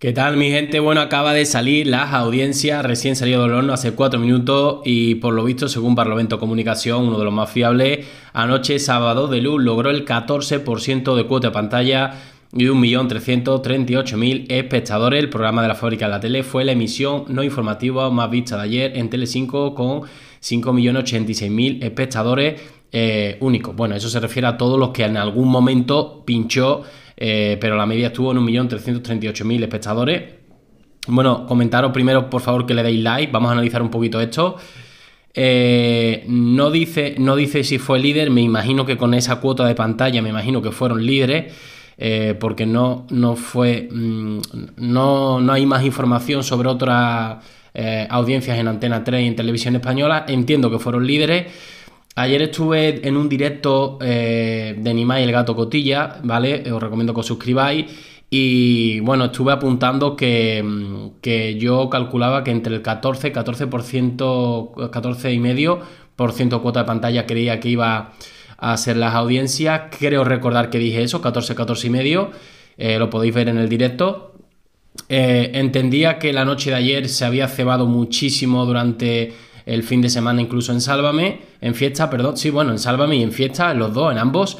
¿Qué tal mi gente? Bueno, acaba de salir las audiencias, recién salió del horno hace cuatro minutos y por lo visto, según Parlamento Comunicación, uno de los más fiables, anoche sábado de luz logró el 14% de cuota de pantalla y 1.338.000 espectadores. El programa de la fábrica de la tele fue la emisión no informativa más vista de ayer en Tele 5 con 5.086.000 espectadores eh, únicos. Bueno, eso se refiere a todos los que en algún momento pinchó, eh, pero la media estuvo en 1.338.000 espectadores. Bueno, comentaros primero, por favor, que le deis like. Vamos a analizar un poquito esto. Eh, no, dice, no dice si fue líder, me imagino que con esa cuota de pantalla, me imagino que fueron líderes. Eh, porque no, no fue. Mm, no, hay más información sobre otras eh, audiencias en Antena 3 y en Televisión Española. Entiendo que fueron líderes. Ayer estuve en un directo eh, de y el Gato Cotilla, ¿vale? Os recomiendo que os suscribáis. Y bueno, estuve apuntando que, mm, que yo calculaba que entre el 14, 14%, 14,5% cuota de pantalla creía que iba a hacer las audiencias. Creo recordar que dije eso, 14, 14 y medio. Eh, lo podéis ver en el directo. Eh, entendía que la noche de ayer se había cebado muchísimo durante el fin de semana, incluso en Sálvame, en fiesta, perdón, sí, bueno, en Sálvame y en fiesta, en los dos, en ambos.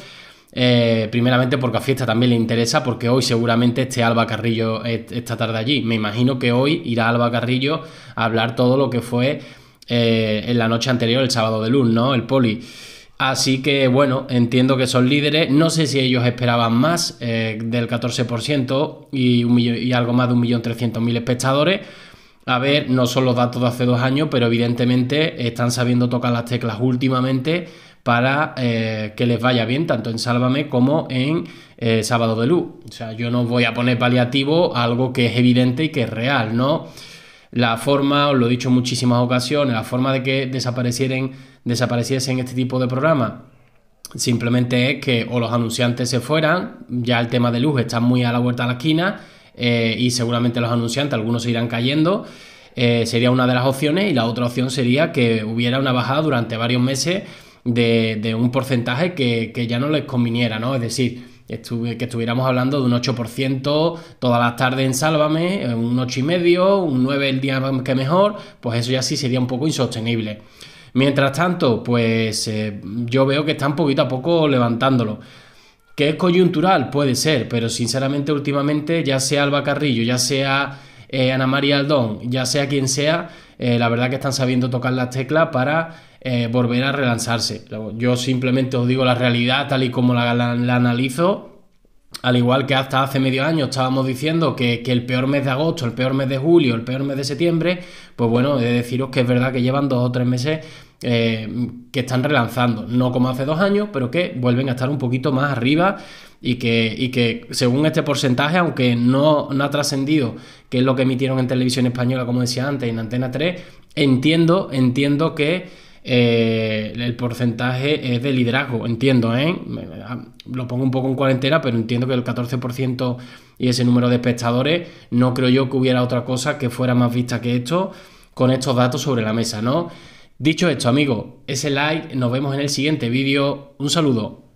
Eh, primeramente porque a Fiesta también le interesa, porque hoy seguramente esté Alba Carrillo esta tarde allí. Me imagino que hoy irá Alba Carrillo a hablar todo lo que fue en la noche anterior, el sábado de luz, ¿no? El poli. Así que bueno, entiendo que son líderes. No sé si ellos esperaban más eh, del 14% y, y, algo más de 1.300.000 espectadores. A ver, no son los datos de hace dos años, pero evidentemente están sabiendo tocar las teclas últimamente para eh, que les vaya bien, tanto en Sálvame como en eh, Sábado de Luz. O sea, yo no voy a poner paliativo algo que es evidente y que es real, ¿no? La forma, os lo he dicho en muchísimas ocasiones, la forma de que desaparecieran desapareciese en este tipo de programa, Simplemente es que o los anunciantes se fueran, ya el tema de luz está muy a la vuelta de la esquina eh, y seguramente los anunciantes, algunos se irán cayendo. Eh, sería una de las opciones y la otra opción sería que hubiera una bajada durante varios meses de, un porcentaje que, ya no les conviniera, ¿no? Es decir, que estuviéramos hablando de un 8% todas las tardes en Sálvame, eh, un y medio, un 9 el día que mejor, pues eso ya sí sería un poco insostenible. Mientras tanto, pues eh, yo veo que están poquito a poco levantándolo. Que es coyuntural, puede ser, pero sinceramente últimamente, ya sea Alba Carrillo, ya sea eh, Ana María Aldón, ya sea quien sea, eh, la verdad que están sabiendo tocar las teclas para volver a relanzarse. Yo simplemente os digo la realidad tal y como la analizo al igual que hasta hace medio año estábamos diciendo que, el peor mes de agosto, el peor mes de julio, el peor mes de septiembre, pues bueno, he de deciros que es verdad que llevan dos o tres meses eh, que están relanzando, no como hace dos años, pero que vuelven a estar un poquito más arriba y que, que según este porcentaje, aunque no, no ha trascendido, que es lo que emitieron en televisión española, como decía antes, en Antena 3, entiendo, entiendo que... Eh, el porcentaje es de liderazgo, entiendo, ¿eh? Lo pongo un poco en cuarentena, pero entiendo que el 14% y ese número de espectadores, no creo yo que hubiera otra cosa que fuera más vista que esto con estos datos sobre la mesa, ¿no? Dicho esto, amigos, ese like, nos vemos en el siguiente vídeo. Un saludo.